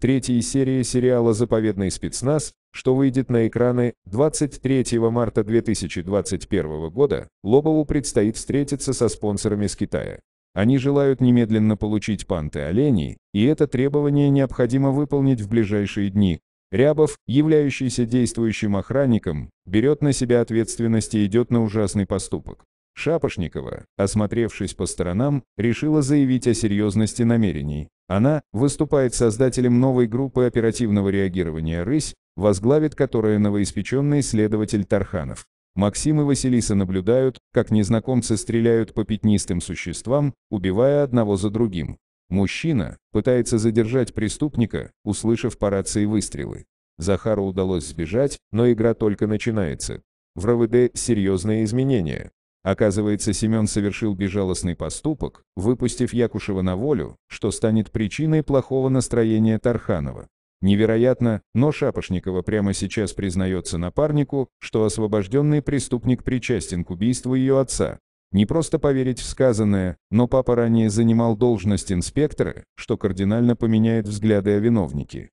в третьей серии сериала «Заповедный спецназ», что выйдет на экраны 23 марта 2021 года, Лобову предстоит встретиться со спонсорами с Китая. Они желают немедленно получить панты оленей, и это требование необходимо выполнить в ближайшие дни. Рябов, являющийся действующим охранником, берет на себя ответственность и идет на ужасный поступок. Шапошникова, осмотревшись по сторонам, решила заявить о серьезности намерений. Она выступает создателем новой группы оперативного реагирования «Рысь», возглавит которая новоиспеченный следователь Тарханов. Максим и Василиса наблюдают, как незнакомцы стреляют по пятнистым существам, убивая одного за другим. Мужчина пытается задержать преступника, услышав по рации выстрелы. Захару удалось сбежать, но игра только начинается. В РВД серьезные изменения. Оказывается, Семен совершил безжалостный поступок, выпустив Якушева на волю, что станет причиной плохого настроения Тарханова. Невероятно, но Шапошникова прямо сейчас признается напарнику, что освобожденный преступник причастен к убийству ее отца. Не просто поверить в сказанное, но папа ранее занимал должность инспектора, что кардинально поменяет взгляды о виновнике.